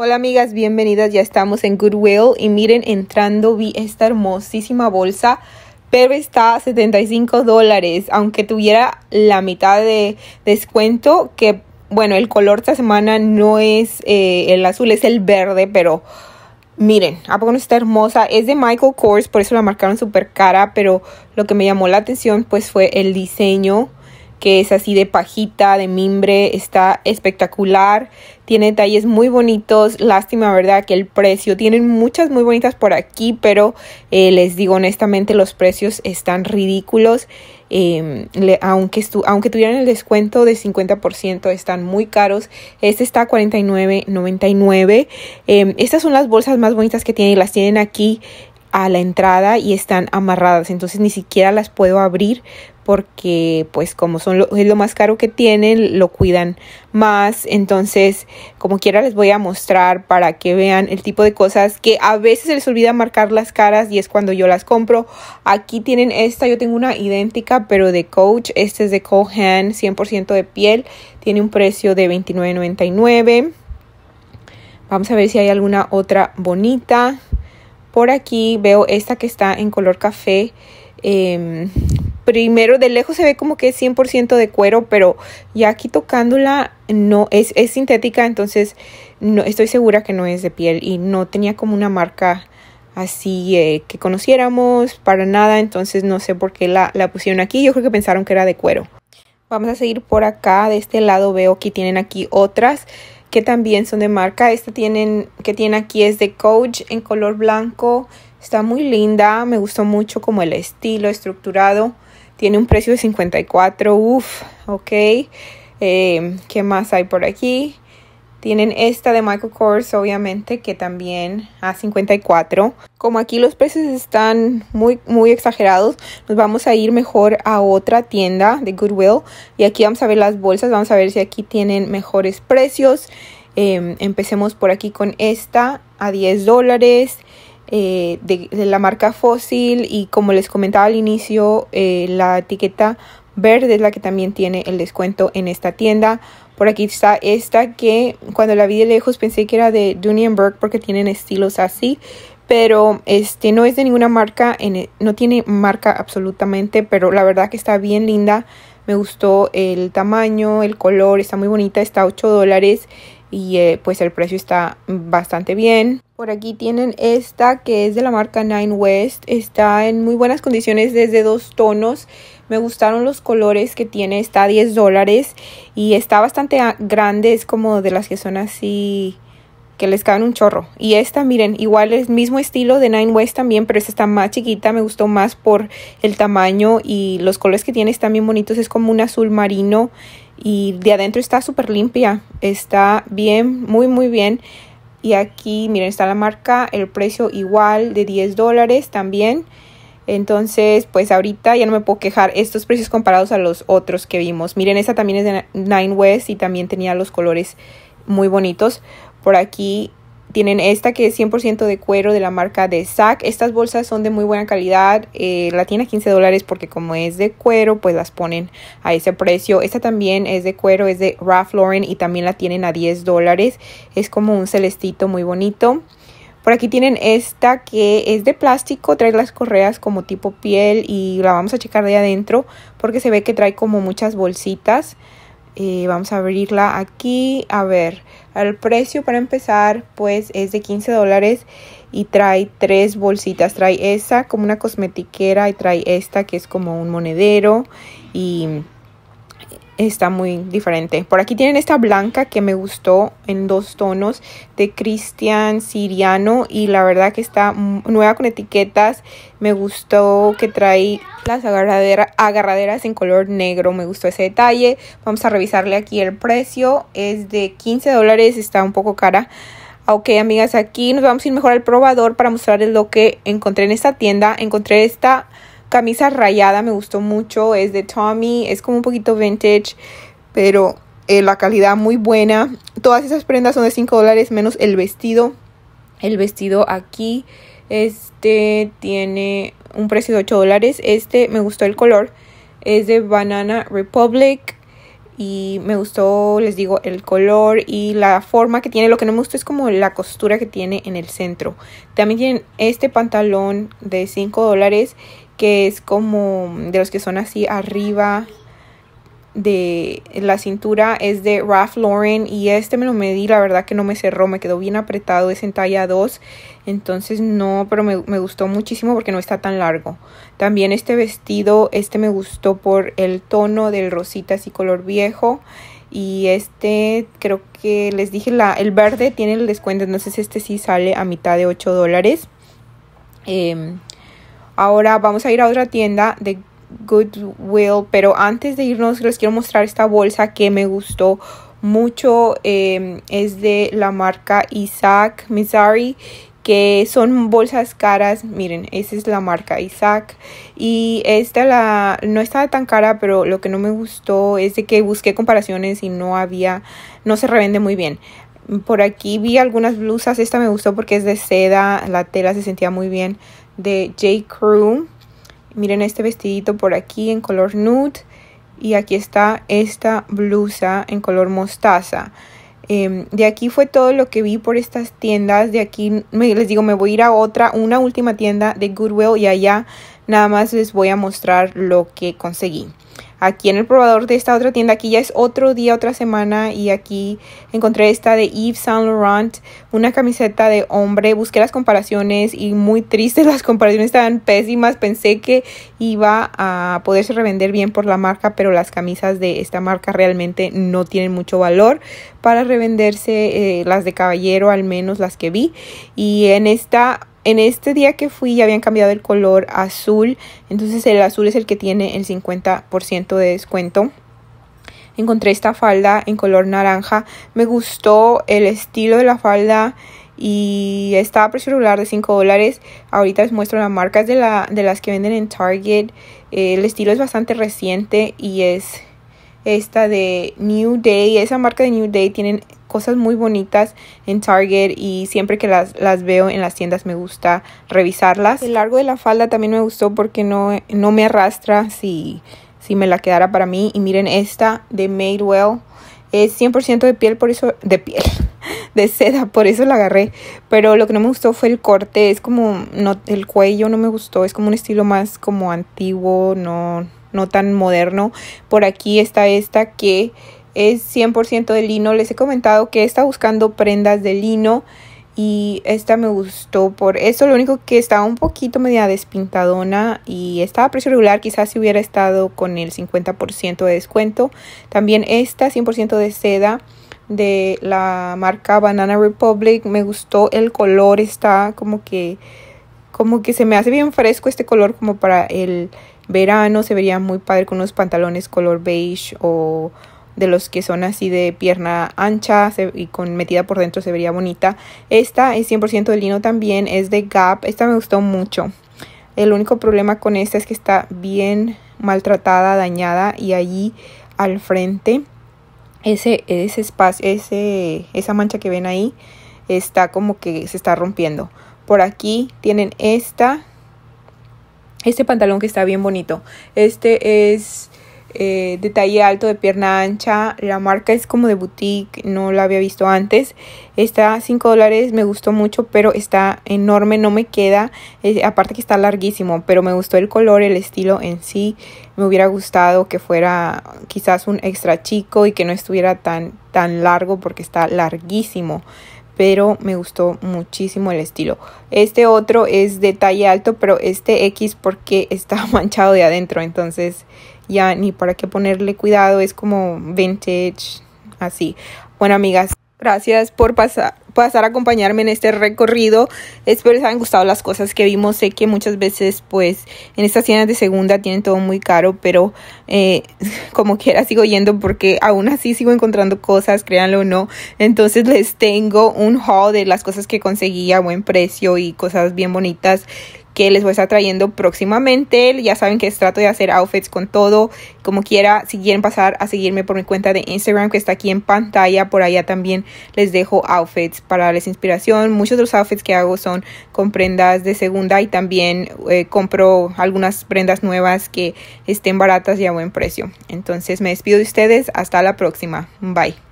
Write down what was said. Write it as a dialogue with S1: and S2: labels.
S1: Hola amigas, bienvenidas. Ya estamos en Goodwill y miren, entrando vi esta hermosísima bolsa, pero está a 75 dólares, aunque tuviera la mitad de descuento, que bueno, el color esta semana no es eh, el azul, es el verde, pero miren, ¿a poco no está hermosa? Es de Michael Kors, por eso la marcaron súper cara, pero lo que me llamó la atención pues fue el diseño que es así de pajita, de mimbre, está espectacular, tiene detalles muy bonitos, lástima verdad que el precio, tienen muchas muy bonitas por aquí, pero eh, les digo honestamente los precios están ridículos, em, aunque, tuvieran el descuento de 50% están muy caros, este está a $49.99, em, estas son las bolsas más bonitas que tienen, las tienen aquí a la entrada y están amarradas entonces ni siquiera las puedo abrir porque pues como son es lo más caro que tienen, lo cuidan más. Entonces, como quiera les voy a mostrar para que vean el tipo de cosas que a veces se les olvida marcar las caras y es cuando yo las compro. Aquí tienen esta, yo tengo una idéntica, pero de Coach. Este es de Cohan, 100% de piel. Tiene un precio de $29.99. Vamos a ver si hay alguna otra bonita. Por aquí veo esta que está en color café Em, primero de lejos se ve como que es 100% de cuero, pero ya aquí tocándola no es, es sintética, entonces no estoy segura que no es de piel y no tenía como una marca así eh, que conociéramos para nada, entonces no sé por qué la, pusieron aquí, yo creo que pensaron que era de cuero. Vamos a seguir por acá, de este lado veo que tienen aquí otras que también son de marca. Esta tienen, que tiene aquí es de Coach en color blanco. Está muy linda, me gustó mucho como el estilo estructurado. Tiene un precio de 54, uff, ok. Em, ¿Qué más hay por aquí? Tienen esta de Michael Kors, obviamente, que también a 54. Como aquí los precios están muy, muy exagerados, nos vamos a ir mejor a otra tienda de Goodwill. Y aquí vamos a ver las bolsas, vamos a ver si aquí tienen mejores precios. Em, empecemos por aquí con esta a 10 dólares. Eh, de, la marca Fósil y como les comentaba al inicio, eh, la etiqueta verde es la que también tiene el descuento en esta tienda. Por aquí está esta que cuando la vi de lejos pensé que era de Burke porque tienen estilos así. Pero este no es de ninguna marca, e, no tiene marca absolutamente, pero la verdad que está bien linda. Me gustó el tamaño, el color, está muy bonita, está 8 dólares y eh, pues el precio está bastante bien. Por aquí tienen esta que es de la marca Nine West. Está en muy buenas condiciones desde dos tonos. Me gustaron los colores que tiene. Está a 10 dólares y está bastante grande. Es como de las que son así que les caben un chorro. Y esta, miren, igual es mismo estilo de Nine West también, pero esta está más chiquita, me gustó más por el tamaño y los colores que tiene están bien bonitos, es como un azul marino y de adentro está súper limpia, está bien, muy muy bien. Y aquí, miren, está la marca, el precio igual de 10 dólares también. Entonces, pues ahorita ya no me puedo quejar estos precios comparados a los otros que vimos. Miren, esta también es de Nine West y también tenía los colores muy bonitos. Por aquí tienen esta que es 100% de cuero de la marca de SAC. Estas bolsas son de muy buena calidad. Eh, la tiene a 15 dólares porque como es de cuero, pues las ponen a ese precio. Esta también es de cuero, es de Ralph Lauren y también la tienen a 10 dólares. Es como un celestito muy bonito. Por aquí tienen esta que es de plástico, trae las correas como tipo piel y la vamos a checar de adentro porque se ve que trae como muchas bolsitas. Eh, vamos a abrirla aquí. A ver, el precio para empezar pues es de 15 dólares y trae tres bolsitas. Trae esa como una cosmetiquera y trae esta que es como un monedero y está muy diferente. Por aquí tienen esta blanca que me gustó en dos tonos de Cristian Siriano y la verdad que está nueva con etiquetas. Me gustó que trae las agarraderas en color negro. Me gustó ese detalle. Vamos a revisarle aquí el precio. Es de 15 dólares, está un poco cara. Ah, ok, amigas, aquí nos vamos a ir mejor al probador para mostrarles lo que encontré en esta tienda. Encontré esta camisa rayada, me gustó mucho. Es de Tommy, es como un poquito vintage, pero eh, la calidad muy buena. Todas esas prendas son de 5 dólares menos el vestido. El vestido aquí, este tiene un precio de 8 dólares. Este me gustó el color, es de Banana Republic y me gustó, les digo, el color y la forma que tiene. Lo que no me gustó es como la costura que tiene en el centro. También tienen este pantalón de 5 dólares que es como de los que son así arriba de la cintura es de Ralph Lauren y este me lo medí, la verdad que no me cerró, me quedó bien apretado, es en talla 2, entonces no, pero me, gustó muchísimo porque no está tan largo. También este vestido, este me gustó por el tono del rosita así color viejo y este creo que les dije, la, el verde tiene el descuento, entonces este sí sale a mitad de 8 dólares. Em, ahora vamos a ir a otra tienda de Goodwill, pero antes de irnos les quiero mostrar esta bolsa que me gustó mucho. Em, es de la marca Isaac Missouri que son bolsas caras. Miren, esa es la marca Isaac. Y esta la, no estaba tan cara, pero lo que no me gustó es de que busqué comparaciones y no había, no se revende muy bien. Por aquí vi algunas blusas. Esta me gustó porque es de seda. La tela se sentía muy bien. De J. Crew. Miren este vestidito por aquí en color nude. Y aquí está esta blusa en color mostaza. Em, de aquí fue todo lo que vi por estas tiendas. De aquí les digo, me voy a ir a otra, una última tienda de Goodwill y allá nada más les voy a mostrar lo que conseguí. Aquí en el probador de esta otra tienda, aquí ya es otro día, otra semana y aquí encontré esta de Yves Saint Laurent una camiseta de hombre. Busqué las comparaciones y muy tristes, las comparaciones estaban pésimas. Pensé que iba a poderse revender bien por la marca, pero las camisas de esta marca realmente no tienen mucho valor para revenderse. Eh, las de caballero, al menos las que vi. Y en esta en este día que fui ya habían cambiado el color azul, entonces el azul es el que tiene el 50% de descuento encontré esta falda en color naranja. Me gustó el estilo de la falda y estaba a precio regular de 5 dólares. Ahorita les muestro las marcas de, la, de las que venden en Target. Eh, el estilo es bastante reciente y es esta de New Day. Esa marca de New Day tienen cosas muy bonitas en Target y siempre que las, veo en las tiendas me gusta revisarlas. El largo de la falda también me gustó porque no, no me arrastra si si me la quedara para mí. Y miren esta de Madewell. Es 100% de piel, por eso... De piel. De seda, por eso la agarré. Pero lo que no me gustó fue el corte. Es como... No, el cuello no me gustó. Es como un estilo más como antiguo. No, no tan moderno. Por aquí está esta que es 100% de lino. Les he comentado que está buscando prendas de lino y esta me gustó por eso. Lo único que está un poquito media despintadona y estaba a precio regular. Quizás si hubiera estado con el 50% de descuento. También esta 100% de seda de la marca Banana Republic. Me gustó el color. Está como que, como que se me hace bien fresco este color como para el verano. Se vería muy padre con unos pantalones color beige o de los que son así de pierna ancha y con metida por dentro se vería bonita. Esta es 100% de lino también, es de Gap, esta me gustó mucho. El único problema con esta es que está bien maltratada, dañada y allí al frente ese, ese espacio, ese, esa mancha que ven ahí está como que se está rompiendo. Por aquí tienen esta, este pantalón que está bien bonito. Este es eh, detalle alto de pierna ancha. La marca es como de boutique, no la había visto antes. Está a 5 dólares, me gustó mucho, pero está enorme, no me queda. aparte que está larguísimo, pero me gustó el color, el estilo en sí. Me hubiera gustado que fuera quizás un extra chico y que no estuviera tan, tan largo porque está larguísimo pero me gustó muchísimo el estilo. Este otro es de alto, pero este X porque está manchado de adentro, entonces ya ni para qué ponerle cuidado, es como vintage, así. Bueno, amigas, gracias por pasar pasar a acompañarme en este recorrido. Espero les hayan gustado las cosas que vimos. Sé que muchas veces, pues, en estas tiendas de segunda tienen todo muy caro, pero eh, como quiera sigo yendo porque aún así sigo encontrando cosas, créanlo o no. Entonces les tengo un haul de las cosas que conseguí a buen precio y cosas bien bonitas que les voy a estar trayendo próximamente. Ya saben que trato de hacer outfits con todo. Como quiera, si quieren pasar a seguirme por mi cuenta de Instagram que está aquí en pantalla, por allá también les dejo outfits para darles inspiración. Muchos de los outfits que hago son con prendas de segunda y también eh, compro algunas prendas nuevas que estén baratas y a buen precio. Entonces me despido de ustedes. Hasta la próxima. Bye.